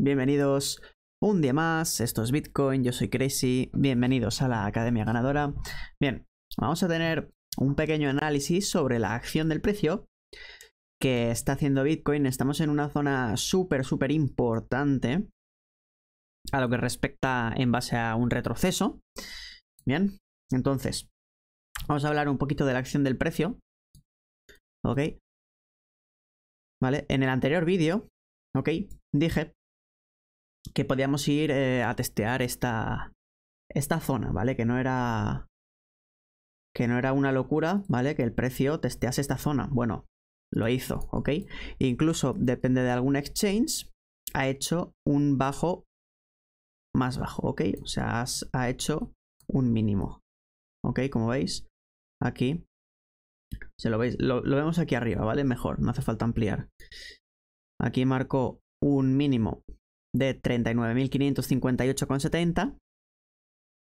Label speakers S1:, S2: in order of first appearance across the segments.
S1: Bienvenidos un día más, esto es Bitcoin, yo soy Crazy, bienvenidos a la Academia Ganadora. Bien, vamos a tener un pequeño análisis sobre la acción del precio que está haciendo Bitcoin. Estamos en una zona súper, súper importante a lo que respecta en base a un retroceso. Bien, entonces, vamos a hablar un poquito de la acción del precio. Ok. Vale, en el anterior vídeo, ok, dije que podíamos ir eh, a testear esta, esta zona, ¿vale? Que no era que no era una locura, ¿vale? Que el precio testease esta zona. Bueno, lo hizo, ¿ok? Incluso depende de algún exchange, ha hecho un bajo más bajo, ¿ok? O sea, ha hecho un mínimo, ¿ok? Como veis, aquí. Se lo veis, lo, lo vemos aquí arriba, ¿vale? Mejor, no hace falta ampliar. Aquí marcó un mínimo de 39.558,70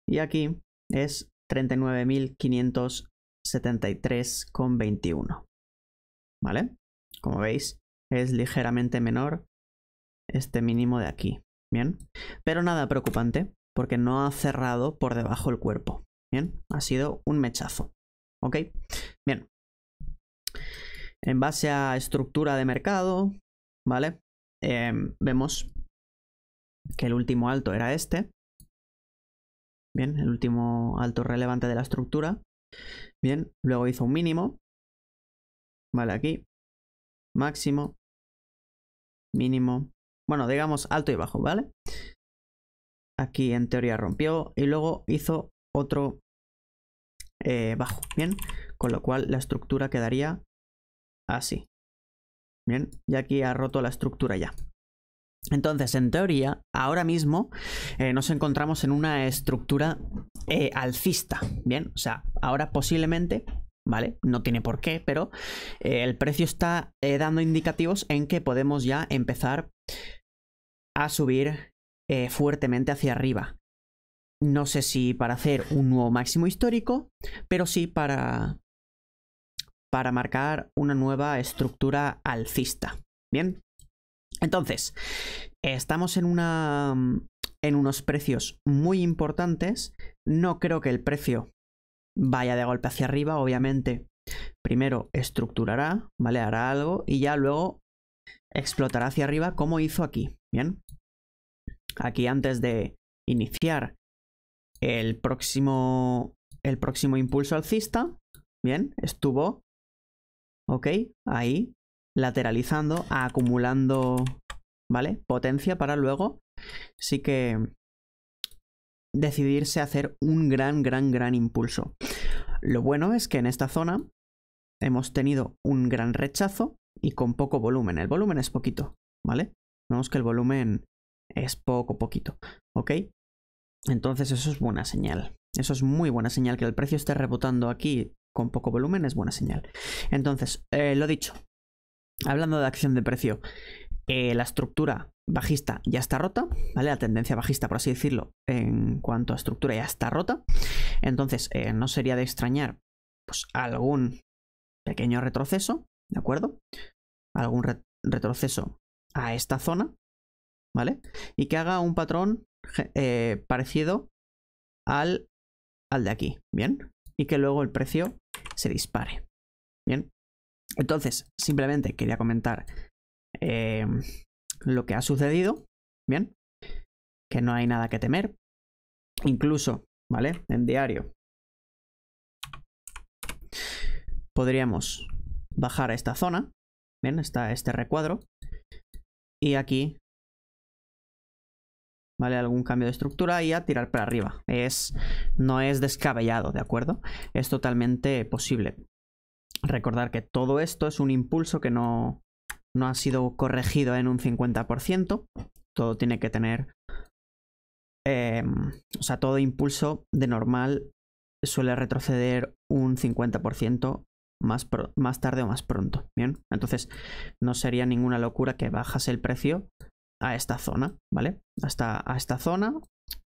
S1: y aquí es 39.573,21. ¿Vale? Como veis, es ligeramente menor este mínimo de aquí. Bien. Pero nada preocupante, porque no ha cerrado por debajo el cuerpo. Bien. Ha sido un mechazo. ¿Ok? Bien. En base a estructura de mercado, ¿vale? Em, vemos que el último alto era este. Bien, el último alto relevante de la estructura. Bien, luego hizo un mínimo. Vale, aquí. Máximo. Mínimo. Bueno, digamos alto y bajo, ¿vale? Aquí en teoría rompió y luego hizo otro eh, bajo, ¿bien? Con lo cual la estructura quedaría así. Bien, y aquí ha roto la estructura ya. Entonces, en teoría, ahora mismo eh, nos encontramos en una estructura eh, alcista, ¿bien? O sea, ahora posiblemente, ¿vale? No tiene por qué, pero eh, el precio está dando indicativos en que podemos ya empezar a subir fuertemente hacia arriba. No sé si para hacer un nuevo máximo histórico, pero sí para, para marcar una nueva estructura alcista, ¿bien? Entonces, estamos en unos precios muy importantes. No creo que el precio vaya de golpe hacia arriba, obviamente. Primero estructurará, ¿vale? Hará algo y ya luego explotará hacia arriba como hizo aquí, ¿bien? Aquí antes de iniciar el próximo el próximo impulso alcista, ¿bien? Estuvo, ¿ok? Ahí, lateralizando, acumulando, ¿vale? Potencia para luego sí que decidirse a hacer un gran, gran, gran impulso. Lo bueno es que en esta zona hemos tenido un gran rechazo y con poco volumen. El volumen es poquito, ¿vale? Vemos que el volumen es poco, poquito, ¿ok? Entonces eso es buena señal. Eso es muy buena señal. Que el precio esté rebotando aquí con poco volumen es buena señal. Entonces, eh, lo dicho, Hablando de acción de precio, eh, la estructura bajista ya está rota, ¿vale? La tendencia bajista, por así decirlo, en cuanto a estructura ya está rota. Entonces, eh, no sería de extrañar pues, algún pequeño retroceso, ¿de acuerdo? Algún retroceso a esta zona, ¿vale? Y que haga un patrón eh, parecido al, al de aquí, ¿bien? Y que luego el precio se dispare, ¿bien? Entonces, simplemente quería comentar eh, lo que ha sucedido, ¿bien? Que no hay nada que temer. Incluso, ¿vale? En diario. Podríamos bajar a esta zona, ¿bien? Está este recuadro. Y aquí, ¿vale? Algún cambio de estructura y a tirar para arriba. Es, no es descabellado, ¿de acuerdo? Es totalmente posible. Recordar que todo esto es un impulso que no, ha sido corregido en un 50%. Todo tiene que tener... Em, o sea, todo impulso de normal suele retroceder un 50% más, más tarde o más pronto. Bien, entonces no sería ninguna locura que bajas el precio a esta zona, ¿vale? Hasta a esta zona,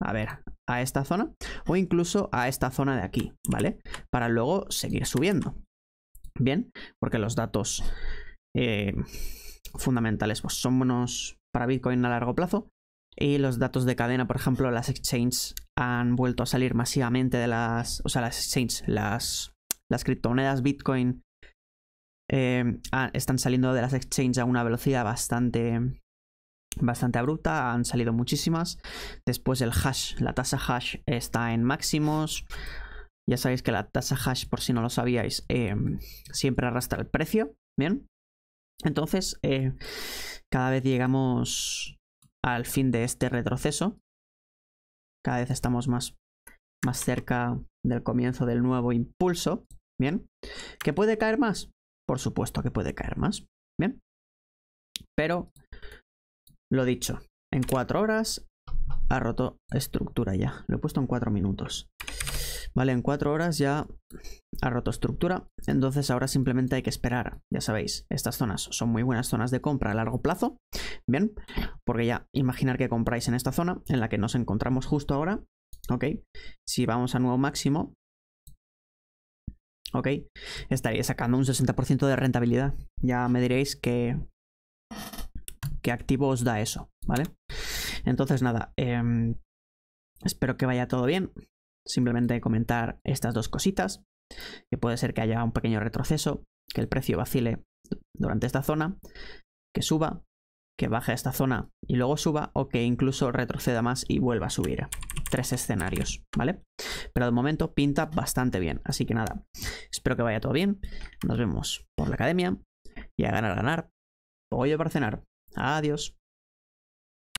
S1: a ver, a esta zona o incluso a esta zona de aquí, ¿vale? Para luego seguir subiendo. Bien, porque los datos eh, fundamentales pues, son buenos para Bitcoin a largo plazo. Y los datos de cadena, por ejemplo, las exchanges han vuelto a salir masivamente de las. O sea, las exchanges, las, las criptomonedas Bitcoin eh, están saliendo de las exchanges a una velocidad bastante bastante abrupta, han salido muchísimas. Después el hash, la tasa hash está en máximos. Ya sabéis que la tasa hash, por si no lo sabíais, em, siempre arrastra el precio. Bien. Entonces, eh, cada vez llegamos al fin de este retroceso. Cada vez estamos más, más cerca del comienzo del nuevo impulso. Bien. ¿Que puede caer más? Por supuesto que puede caer más. Bien. Pero, lo dicho, en cuatro horas ha roto estructura ya. Lo he puesto en cuatro minutos. Vale, en cuatro horas ya ha roto estructura, entonces ahora simplemente hay que esperar. Ya sabéis, estas zonas son muy buenas zonas de compra a largo plazo, ¿bien? Porque ya imaginar que compráis en esta zona en la que nos encontramos justo ahora, ¿ok? Si vamos a nuevo máximo, ¿ok? Estaría sacando un 60% de rentabilidad. Ya me diréis que, qué activo os da eso, ¿vale? Entonces nada, em, espero que vaya todo bien simplemente comentar estas dos cositas, que puede ser que haya un pequeño retroceso, que el precio vacile durante esta zona, que suba, que baje esta zona y luego suba o que incluso retroceda más y vuelva a subir. Tres escenarios, ¿vale? Pero de momento pinta bastante bien, así que nada, espero que vaya todo bien, nos vemos por la academia y a ganar, ganar, voy para cenar, adiós.